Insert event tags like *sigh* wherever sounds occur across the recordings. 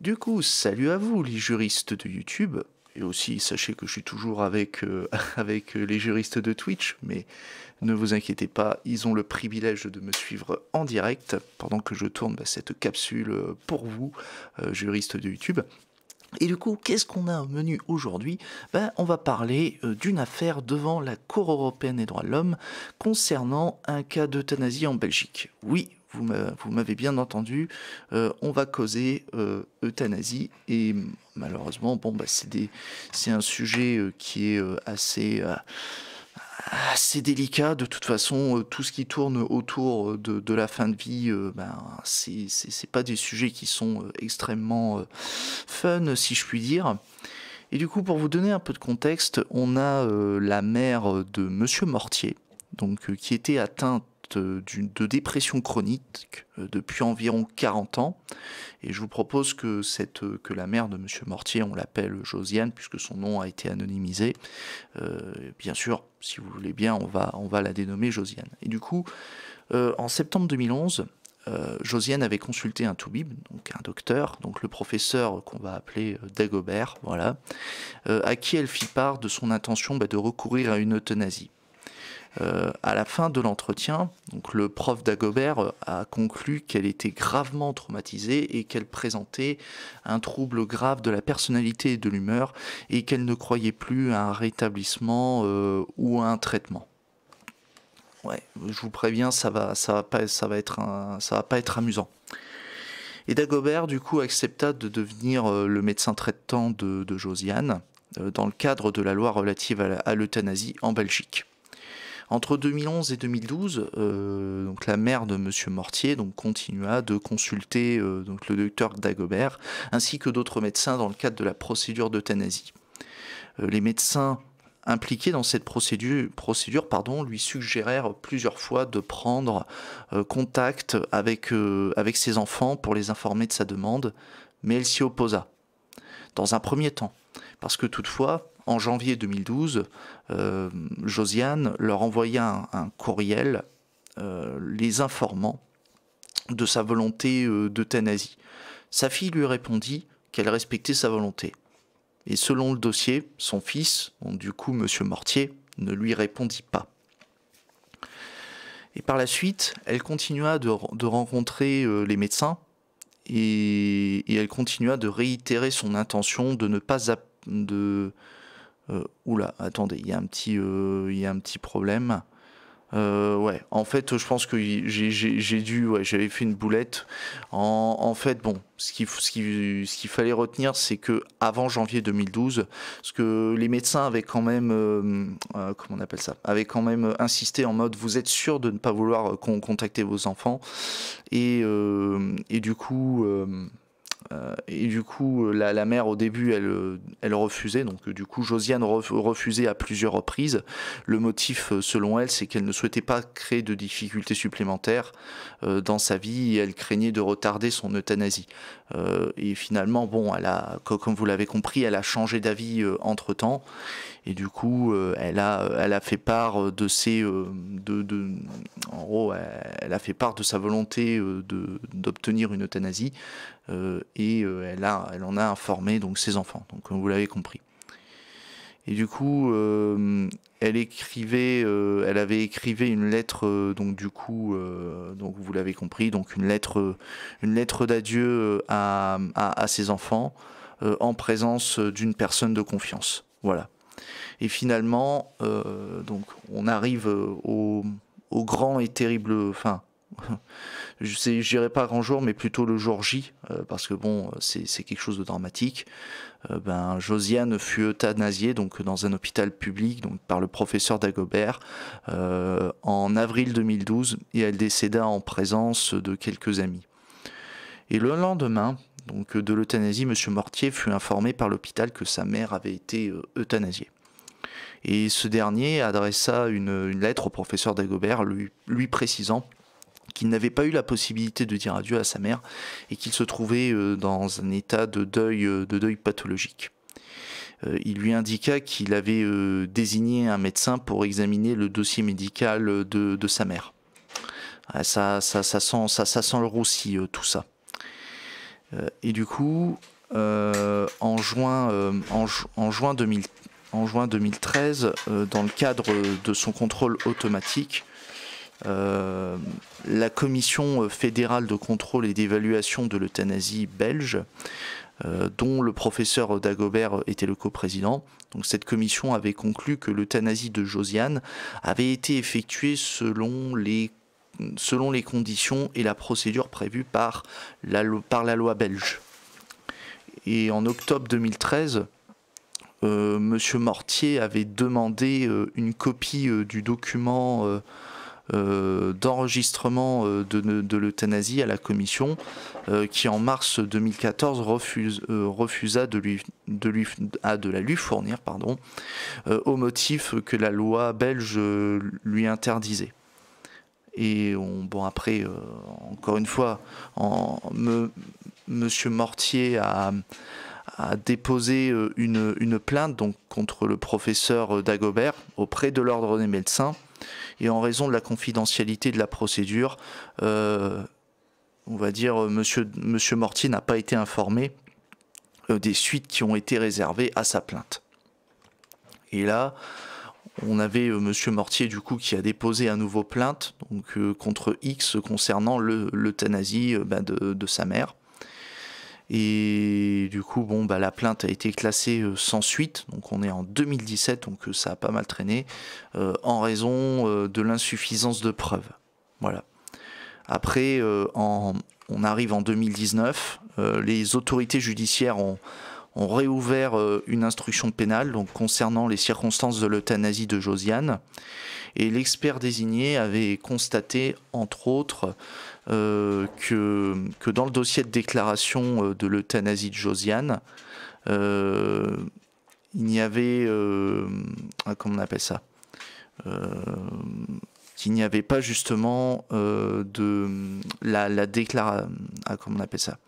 Du coup, salut à vous les juristes de YouTube. Et aussi, sachez que je suis toujours avec, euh, *laughs* avec les juristes de Twitch, mais ne vous inquiétez pas, ils ont le privilège de me suivre en direct pendant que je tourne bah, cette capsule euh, pour vous, euh, juristes de YouTube. Et du coup, qu'est-ce qu'on a au menu aujourd'hui ben, On va parler d'une affaire devant la Cour européenne des droits de l'homme concernant un cas d'euthanasie en Belgique. Oui, vous m'avez bien entendu, euh, on va causer euh, euthanasie. Et malheureusement, bon, bah, c'est un sujet euh, qui est assez assez délicat. De toute façon, tout ce qui tourne autour de, la fin de vie, ben, c'est pas des sujets qui sont extrêmement fun, si je puis dire. Et du coup, pour vous donner un peu de contexte, on a la mère de Monsieur Mortier, donc qui était atteinte euh, de dépression chronique euh, depuis environ 40 ans. Et je vous propose que, cette, euh, que la mère de M. Mortier, on l'appelle Josiane, puisque son nom a été anonymisé, bien sûr, si vous voulez bien, on va, on va la dénommer Josiane. Et du coup, en septembre 2011, Josiane avait consulté un toubib, donc un docteur, donc le professeur qu'on va appeler Dagobert, voilà, à qui elle fit part de son intention bah, de recourir à une euthanasie. Euh, à la fin de l'entretien, donc le prof d'Agobert euh, a conclu qu'elle était gravement traumatisée et qu'elle présentait un trouble grave de la personnalité et de l'humeur et qu'elle ne croyait plus à un rétablissement euh, ou à un traitement. je vous préviens, ça va, ça va pas, ça va être, ça va pas être amusant. Et Dagobert, du coup, accepta de devenir le médecin traitant de Josiane dans le cadre de la loi relative à l'euthanasie en Belgique. Entre 2011 et 2012, euh, donc la mère de M. Mortier donc, continua de consulter euh, donc le docteur Dagobert ainsi que d'autres médecins dans le cadre de la procédure d'euthanasie. Euh, les médecins impliqués dans cette procédure, procédure pardon, lui suggérèrent plusieurs fois de prendre contact avec, avec ses enfants pour les informer de sa demande, mais elle s'y opposa, dans un premier temps, parce que toutefois, en janvier 2012, euh, Josiane leur envoya un, courriel euh, les informant de sa volonté euh, d'euthanasie. Sa fille lui répondit qu'elle respectait sa volonté. Et selon le dossier, son fils, donc du coup M. Mortier, ne lui répondit pas. Et par la suite, elle continua de, rencontrer les médecins et, et, elle continua de réitérer son intention de ne pas, de, euh, oula, attendez, il y a un petit, euh, il y un petit problème. Euh, ouais, en fait, je pense que j'ai dû, ouais, j'avais fait une boulette. En, fait, bon, ce qu'il ce qu'il fallait retenir, c'est que avant janvier 2012, ce que les médecins avaient quand même, on appelle ça, avaient quand même insisté en mode, vous êtes sûr de ne pas vouloir contacter vos enfants, et, et du coup. Euh, et du coup, euh, la, mère au début, elle, euh, refusait. Donc, du coup, Josiane refusait à plusieurs reprises. Le motif, selon elle, c'est qu'elle ne souhaitait pas créer de difficultés supplémentaires dans sa vie et elle craignait de retarder son euthanasie. et finalement, bon, elle a, comme vous l'avez compris, elle a changé d'avis entre temps. Et du coup, elle a, fait part de ses, en gros, elle a fait part de sa volonté d'obtenir une euthanasie. Euh, et euh, elle, elle en a informé donc ses enfants. Donc vous l'avez compris. Et du coup, euh, elle écrivait, elle avait écrivé une lettre, donc du coup, donc vous l'avez compris, donc une lettre, une lettre d'adieu à, ses enfants en présence d'une personne de confiance. Voilà. Et finalement, donc on arrive au, au grand et terrible, enfin, je dirais pas grand jour, mais plutôt le jour J, euh, parce que bon, c'est quelque chose de dramatique. Euh, ben, Josiane fut euthanasiée donc, dans un hôpital public donc, par le professeur Dagobert euh, en avril 2012 et elle décéda en présence de quelques amis. Et le lendemain donc, de l'euthanasie, M. Mortier fut informé par l'hôpital que sa mère avait été euthanasiée. Et ce dernier adressa une, lettre au professeur Dagobert lui précisant qu'il n'avait pas eu la possibilité de dire adieu à sa mère et qu'il se trouvait euh, dans un état de deuil, euh, de deuil pathologique. Euh, il lui indiqua qu'il avait désigné un médecin pour examiner le dossier médical de, sa mère. Ah, ça, sent, ça, sent le roussi, tout ça. Et du coup, en, juin, en, juin 2013, dans le cadre de son contrôle automatique, euh, la commission fédérale de contrôle et d'évaluation de l'euthanasie belge, euh, dont le professeur Dagobert était le coprésident. Donc cette commission avait conclu que l'euthanasie de Josiane avait été effectuée selon les conditions et la procédure prévues par la, loi belge. Et en octobre 2013, M. Euh, monsieur Mortier avait demandé une copie du document euh, d'enregistrement euh, de, l'euthanasie à la Commission, euh, qui en mars 2014 refusa de, lui, ah, la lui fournir pardon, au motif que la loi belge lui interdisait. Et bon, après, encore une fois, en, Monsieur Mortier a, déposé une, plainte contre le professeur Dagobert auprès de l'Ordre des médecins et en raison de la confidentialité de la procédure, euh, on va dire, euh, monsieur, Mortier n'a pas été informé euh, des suites qui ont été réservées à sa plainte. Et là, on avait M. Monsieur Mortier du coup qui a déposé un nouveau plainte donc, contre X concernant l'euthanasie ben, de, sa mère. Et du coup, bon, bah, la plainte a été classée euh, sans suite, donc on est en 2017, donc euh, ça a pas mal traîné, euh, en raison de l'insuffisance de preuves. Voilà. Après, on arrive en 2019, les autorités judiciaires ont, réouvert une instruction pénale concernant les circonstances de l'euthanasie de Josiane. Et l'expert désigné avait constaté, entre autres, euh, que, que, dans le dossier de déclaration euh, de l'euthanasie de Josiane, euh, il n'y avait, ah, comment on appelle ça, qu'il n'y avait pas justement de la, la déclaration, ah, comment on appelle ça,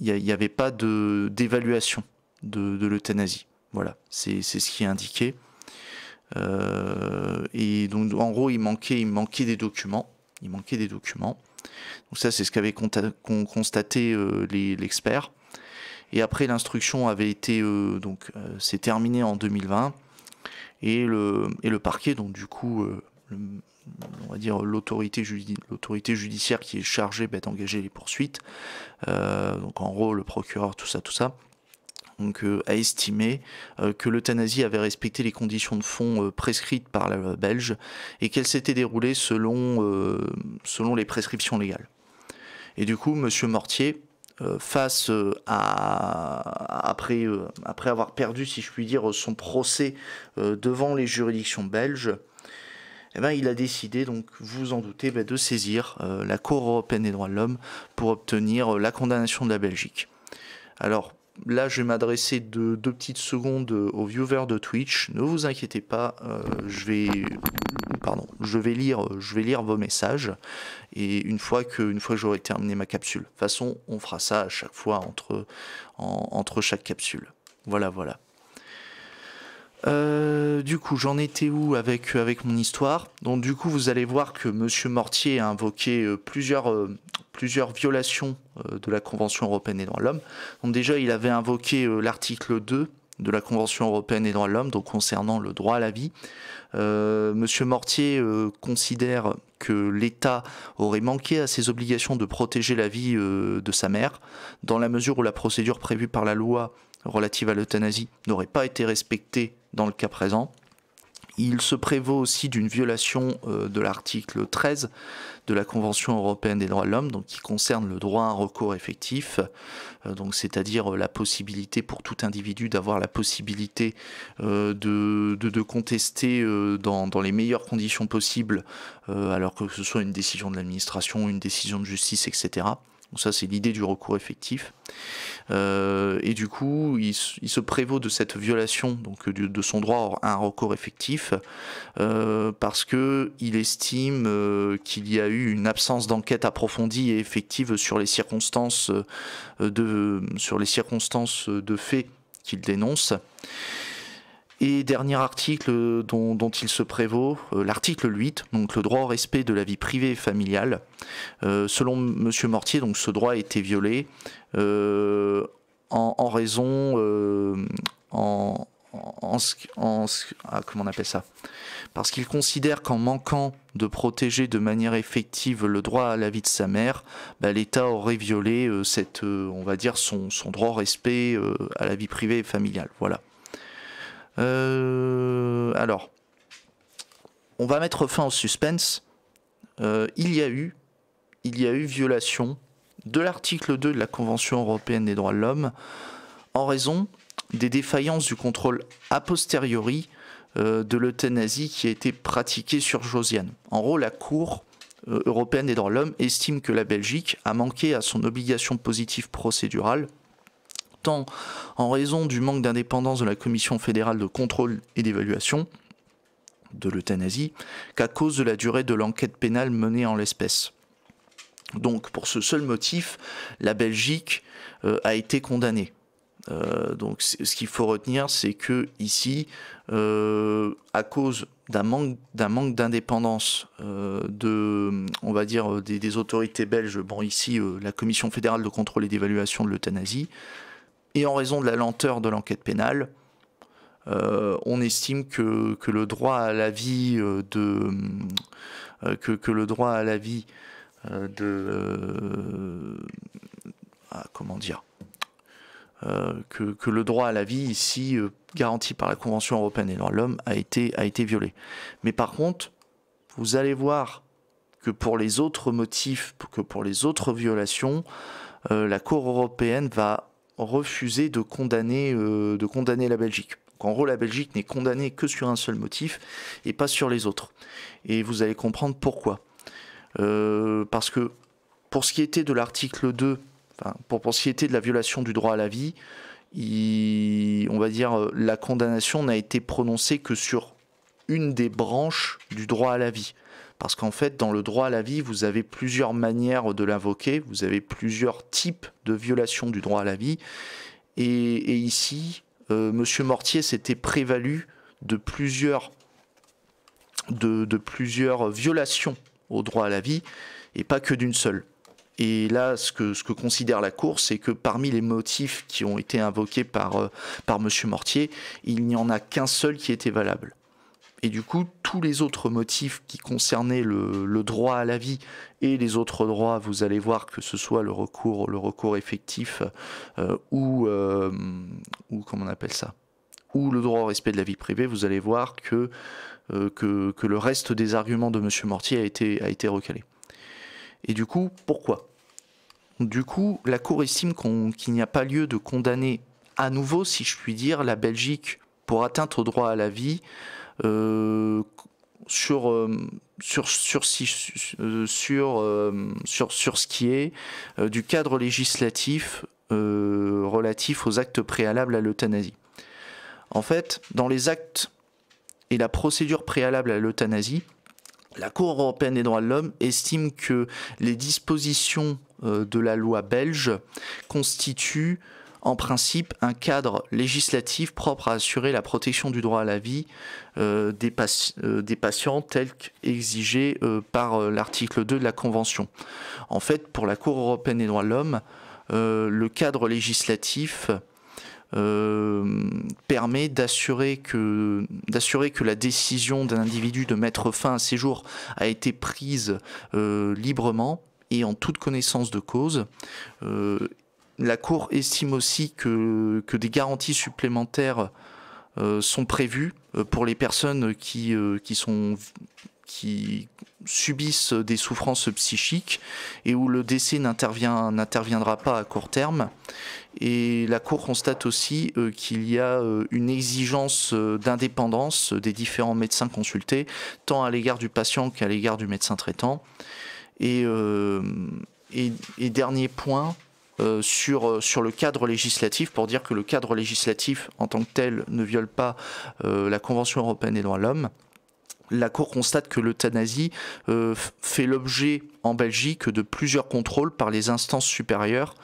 il n'y avait pas d'évaluation de, de, de l'euthanasie. Voilà, c'est ce qui est indiqué. Euh, et donc, en gros, il manquait, il manquait des documents. Il manquait des documents. Donc ça, c'est ce qu'avait constaté euh, l'expert. Et après, l'instruction avait été euh, donc c'est terminé en 2020 et le et le parquet donc du coup on va dire l'autorité judiciaire qui est chargée bah, d'engager les poursuites donc en gros le procureur tout ça tout ça euh, a estimé euh, que l'euthanasie avait respecté les conditions de fond euh, prescrites par la Belge et qu'elle s'était déroulée selon, selon les prescriptions légales. Et du coup, M. Mortier, face à après, après avoir perdu, si je puis dire, son procès devant les juridictions belges, eh ben, il a décidé, donc vous en doutez, ben, de saisir la Cour européenne des droits de l'homme pour obtenir la condamnation de la Belgique. Alors, là, je vais m'adresser de deux petites secondes aux viewers de Twitch. Ne vous inquiétez pas, euh, je vais, pardon, je vais lire, je vais lire vos messages. Et une fois que, une fois j'aurai terminé ma capsule, de toute façon, on fera ça à chaque fois entre, entre chaque capsule. Voilà, voilà. Euh, du coup, j'en étais où avec, euh, avec mon histoire Donc, du coup, vous allez voir que Monsieur Mortier a invoqué euh, plusieurs, plusieurs violations de la Convention européenne des droits de l'homme. Donc, déjà, il avait invoqué l'article 2 de la Convention européenne des droits de l'homme, donc concernant le droit à la vie. Monsieur Mortier considère que l'État aurait manqué à ses obligations de protéger la vie de sa mère, dans la mesure où la procédure prévue par la loi relative à l'euthanasie n'aurait pas été respectée dans le cas présent. Il se prévaut aussi d'une violation euh, de l'article 13 de la Convention européenne des droits de l'homme, qui concerne le droit à un recours effectif, euh, c'est-à-dire euh, la possibilité pour tout individu d'avoir la possibilité de, contester dans, dans, les meilleures conditions possibles, alors que ce soit une décision de l'administration, une décision de justice, etc. Donc ça, c'est l'idée du recours effectif. Euh, et du coup, il, se prévaut de cette violation donc, de, son droit à un record effectif euh, parce qu'il estime euh, qu'il y a eu une absence d'enquête approfondie et effective sur les circonstances de, sur les circonstances de fait qu'il dénonce. Et dernier article euh, dont, il se prévaut, euh, l'article 8, donc le droit au respect de la vie privée et familiale. Euh, selon M. Mortier, donc ce droit a été violé en, raison, en, ah, comment on appelle ça Parce qu'il considère qu'en manquant de protéger de manière effective le droit à la vie de sa mère, bah, l'État aurait violé cette, on va dire son, droit au respect à la vie privée et familiale. Voilà. Euh, alors, on va mettre fin au suspense. Euh, il, y a eu, il y a eu violation de l'article 2 de la Convention européenne des droits de l'homme en raison des défaillances du contrôle a posteriori euh, de l'euthanasie qui a été pratiquée sur Josiane. En gros, la Cour européenne des droits de l'homme estime que la Belgique a manqué à son obligation positive procédurale tant en raison du manque d'indépendance de la Commission fédérale de contrôle et d'évaluation de l'euthanasie qu'à cause de la durée de l'enquête pénale menée en l'espèce. Donc pour ce seul motif, la Belgique euh, a été condamnée. Euh, donc ce qu'il faut retenir, c'est que ici, euh, à cause d'un manque d'indépendance de on va dire des, autorités belges bon ici la commission fédérale de contrôle et d'évaluation de l'euthanasie et en raison de la lenteur de l'enquête pénale, euh, on estime que, le droit à la vie euh, de euh, que, le droit à la vie de ah, comment dire que, le droit à la vie ici garanti par la Convention européenne des droits de l'homme a été, a été violé. Mais par contre, vous allez voir que pour les autres motifs, que pour les autres violations, la Cour européenne va refuser de condamner, euh, de condamner la Belgique. en gros, la Belgique n'est condamnée que sur un seul motif et pas sur les autres. Et vous allez comprendre pourquoi. Euh, parce que pour ce qui était de l'article 2, enfin, pour, ce qui était de la violation du droit à la vie, on va dire euh, la condamnation n'a été prononcée que sur une des branches du droit à la vie. Parce qu'en fait, dans le droit à la vie, vous avez plusieurs manières de l'invoquer, vous avez plusieurs types de violations du droit à la vie. Et, ici, M. Euh, Monsieur Mortier s'était prévalu de plusieurs, de, plusieurs violations au droit à la vie, et pas que d'une seule. Et là, ce que, ce que considère la Cour, c'est que parmi les motifs qui ont été invoqués par, euh, par M. Mortier, il n'y en a qu'un seul qui était valable. Et du coup, tous les autres motifs qui concernaient le, droit à la vie et les autres droits, vous allez voir que ce soit le recours, le recours effectif euh, ou, euh, ou on appelle ça, ou le droit au respect de la vie privée, vous allez voir euh, que, que, le reste des arguments de M. Mortier a été, a été recalé. Et du coup, pourquoi Du coup, la Cour estime qu'il n'y a pas lieu de condamner à nouveau, si je puis dire, la Belgique pour atteinte au droit à la vie euh, euh, sur sur euh, sur sur sur sur ce qui est du cadre législatif relatif aux actes préalables à l'euthanasie. En fait, dans les actes et la procédure préalable à l'euthanasie, la Cour européenne des droits de l'homme estime que les dispositions de la loi belge constituent en principe un cadre législatif propre à assurer la protection du droit à la vie euh, euh, des, patients tel qu'exigé euh, par l'article 2 de la Convention. En fait, pour la Cour européenne des droits de l'homme, le cadre législatif permet d'assurer que, la décision d'un individu de mettre fin à ses jours a été prise librement et en toute connaissance de cause, la Cour estime aussi que, des garanties supplémentaires euh, sont prévues euh, pour les personnes euh, qui, subissent des souffrances psychiques et où le décès n'interviendra pas à court terme. Et la Cour constate aussi qu'il y a une exigence d'indépendance des différents médecins consultés, tant à l'égard du patient qu'à l'égard du médecin traitant. et dernier point, euh, sur, euh, sur le cadre législatif pour dire que le cadre législatif en tant que tel ne viole pas euh, la Convention européenne des droits de l'homme la Cour constate que l'euthanasie fait l'objet en Belgique de plusieurs contrôles par les instances supérieures,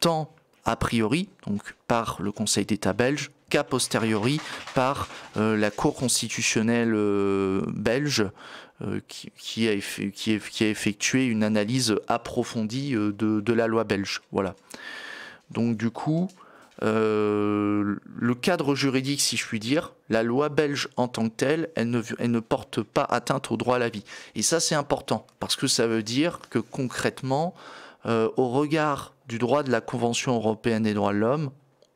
tant a priori, donc par le Conseil d'État belge, qu'a posteriori par la Cour constitutionnelle belge, euh, qui, a qui, a effectué une analyse approfondie euh, de, la loi belge. Voilà. Donc du coup, euh, le cadre juridique, si je puis dire, la loi belge en tant que telle, elle ne, elle ne porte pas atteinte au droit à la vie. Et ça, c'est important, parce que ça veut dire que concrètement, au regard du droit de la Convention européenne des droits de l'homme,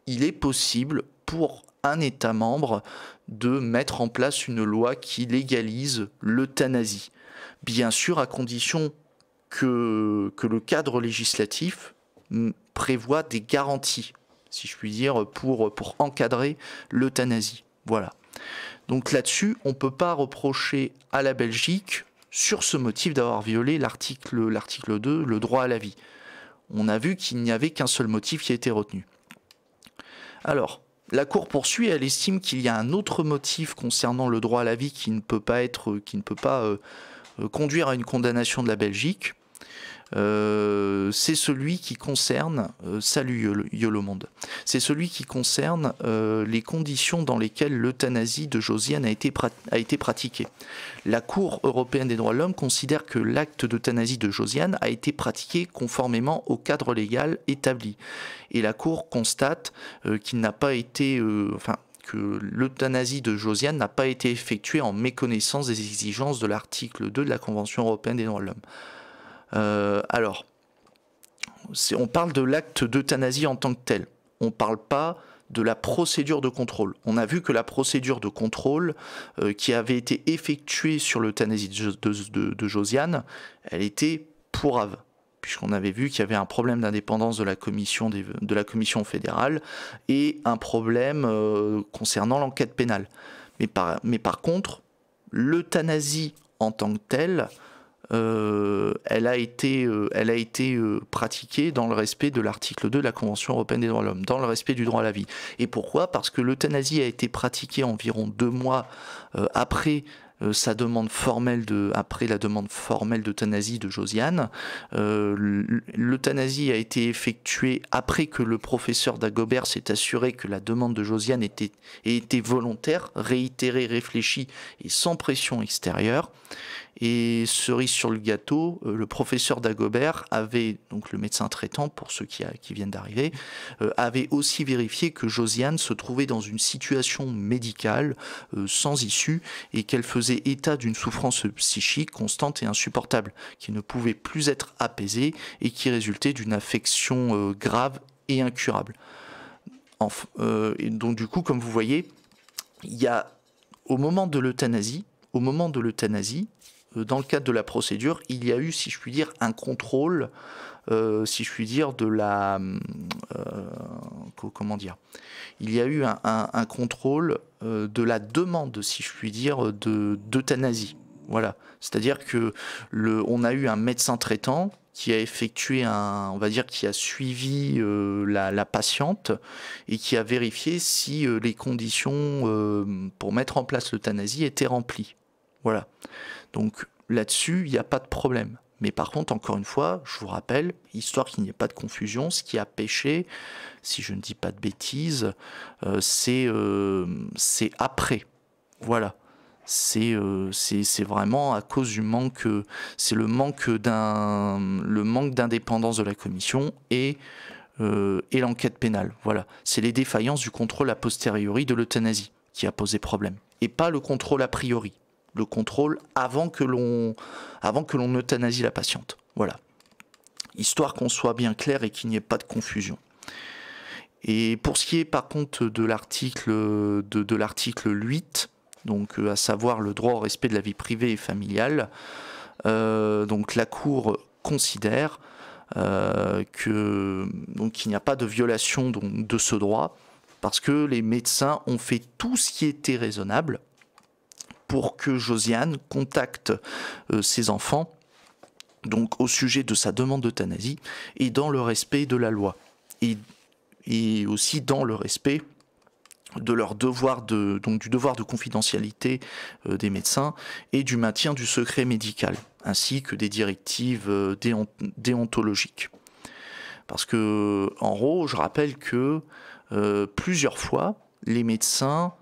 il est possible pour un État membre de mettre en place une loi qui légalise l'euthanasie. Bien sûr, à condition que, que le cadre législatif hum, prévoit des garanties, si je puis dire, pour, pour encadrer l'euthanasie. Voilà. Donc là-dessus, on ne peut pas reprocher à la Belgique, sur ce motif d'avoir violé l'article, l'article 2, le droit à la vie. On a vu qu'il n'y avait qu'un seul motif qui a été retenu. Alors, la Cour poursuit, elle estime qu'il y a un autre motif concernant le droit à la vie qui ne peut pas être, qui ne peut pas euh, euh, conduire à une condamnation de la Belgique, euh, c'est celui qui concerne, euh, salut c'est celui qui concerne euh, les conditions dans lesquelles l'euthanasie de Josiane a été, pratiquée. La Cour européenne des droits de l'homme considère que l'acte d'euthanasie de Josiane a été pratiqué conformément au cadre légal établi. Et la Cour constate qu'il n'a pas été, enfin, que l'euthanasie de Josiane n'a pas été effectuée en méconnaissance des exigences de l'article 2 de la Convention européenne des droits de l'homme. Euh, alors, on parle de l'acte d'euthanasie en tant que tel. On ne parle pas de la procédure de contrôle. On a vu que la procédure de contrôle euh, qui avait été effectuée sur l'euthanasie de, Josiane, elle était pourrave, puisqu'on avait vu qu'il y avait un problème d'indépendance de, la commission fédérale et un problème euh, concernant l'enquête pénale. Mais mais par contre, l'euthanasie en tant que telle, euh, elle a été, euh, elle a été euh, pratiquée dans le respect de l'article 2 de la Convention européenne des droits de l'homme, dans le respect du droit à la vie. Et pourquoi Parce que l'euthanasie a été pratiquée environ deux mois après sa demande formelle de après la demande formelle d'euthanasie de Josiane. l'euthanasie a été effectuée après que le professeur Dagobert s'est assuré que la demande de Josiane était, était volontaire, réitérée, réfléchie et sans pression extérieure. Et cerise sur le gâteau, euh, le professeur Dagobert avait, donc le médecin traitant, pour ceux qui, qui viennent d'arriver, euh, avait aussi vérifié que Josiane se trouvait dans une situation médicale euh, sans issue et qu'elle faisait état d'une souffrance psychique constante et insupportable, qui ne pouvait plus être apaisée et qui résultait d'une affection grave et incurable. donc du coup, comme vous voyez, il y a au moment de l'euthanasie, au moment de l'euthanasie, euh, dans le cadre de la procédure, il y a eu, si je puis dire, un contrôle, euh, si je puis dire, de la... Euh, comment dire Il y a eu un, contrôle de la demande, si je puis dire, d'euthanasie. voilà. C'est-à-dire que le, on a eu un médecin traitant qui a effectué un, on va dire, qui a suivi la, patiente et qui a vérifié si les conditions pour mettre en place l'euthanasie étaient remplies. Voilà. Donc là-dessus, il n'y a pas de problème. Mais par contre, encore une fois, je vous rappelle, histoire qu'il n'y ait pas de confusion, ce qui a péché, si je ne dis pas de bêtises, euh, euh, c'est après. Voilà. Euh, c'est vraiment à cause du manque, c'est le manque d'indépendance de la commission et, et l'enquête pénale. Voilà. C'est les défaillances du contrôle a posteriori de l'euthanasie qui a posé problème et pas le contrôle a priori le contrôle avant que l'on avant que l'on euthanasie la patiente. Voilà. Histoire qu'on soit bien clair et qu'il n'y ait pas de confusion. Et pour ce qui est par contre de l'article de, l'article 8, donc euh, à savoir le droit au respect de la vie privée et familiale, euh, donc la Cour considère euh, que donc qu'il n'y a pas de violation de ce droit parce que les médecins ont fait tout ce qui était raisonnable pour que Josiane contacte euh, ses enfants donc au sujet de sa demande d'euthanasie et dans le respect de la loi et, aussi dans le respect de leur devoir de, donc du devoir de confidentialité euh, des médecins et du maintien du secret médical, ainsi que des directives euh, déontologiques. Parce que, en gros, je rappelle que plusieurs fois, les médecins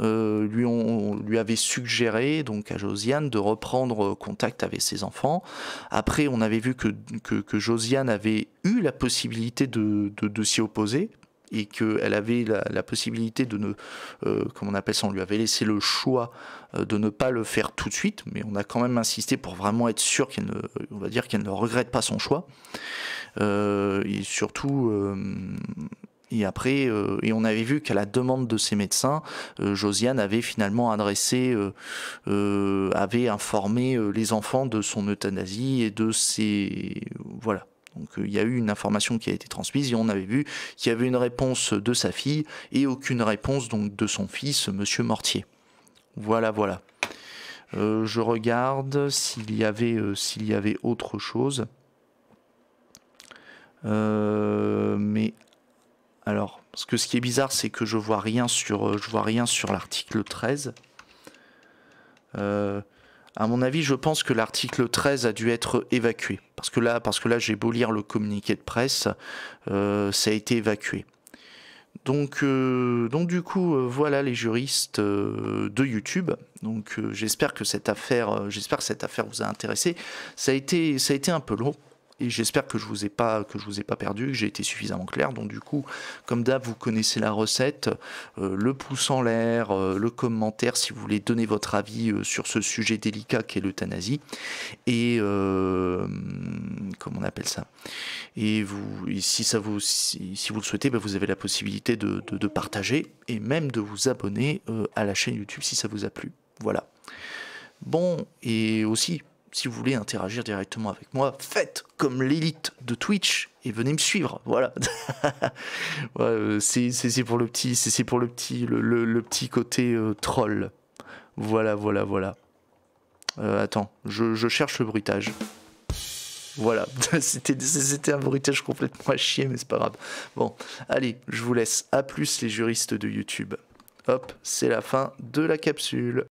euh, lui, on, lui avait suggéré, donc à Josiane, de reprendre euh, contact avec ses enfants. Après, on avait vu que, Josiane avait eu la possibilité de, s'y opposer et qu'elle avait la, possibilité de ne, euh, comme on appelle ça, on lui avait laissé le choix de ne pas le faire tout de suite, mais on a quand même insisté pour vraiment être sûr qu'elle ne, va dire qu'elle ne regrette pas son choix. et surtout, et après, euh, et on avait vu qu'à la demande de ses médecins, euh, Josiane avait finalement adressé, euh, avait informé les enfants de son euthanasie et de ses, voilà. Donc il y a eu une information qui a été transmise et on avait vu qu'il y avait une réponse de sa fille et aucune réponse donc de son fils, Monsieur Mortier. Voilà, voilà. je regarde s'il y avait, s'il y avait autre chose. Euh, que ce qui est bizarre, c'est que je vois rien sur, euh, je vois rien sur l'article 13. Euh, à mon avis, je pense que l'article 13 a dû être évacué. Parce que là, parce que là j'ai beau lire le communiqué de presse, euh, ça a été évacué. Donc, donc du coup, voilà les juristes de YouTube. Donc j'espère que cette affaire, j'espère cette affaire vous a intéressé. Ça a été, ça a été un peu long et j'espère que je vous ai pas que je vous ai pas perdu, que j'ai été suffisamment clair. Donc du coup, comme d'hab, vous connaissez la recette, euh, le pouce en l'air, euh, le commentaire si vous voulez donner votre avis euh, sur ce sujet délicat qu'est l'euthanasie et comment on appelle ça. Et vous, si ça vous si, vous le souhaitez, bah, vous avez la possibilité de, partager et même de vous abonner à la chaîne YouTube si ça vous a plu. Voilà. Bon, et aussi, si vous voulez interagir directement avec moi, faites comme l'élite de Twitch et venez me suivre. Voilà. *laughs* Euh, c'est pour le petit, c'est pour le petit, le, petit côté euh, troll. Voilà, voilà, voilà. Euh, attends, je, cherche le bruitage. Voilà, *laughs* c'était un bruitage complètement à chier, mais c'est pas grave. Bon, allez, je vous laisse. À plus les juristes de YouTube. Hop, c'est la fin de la capsule.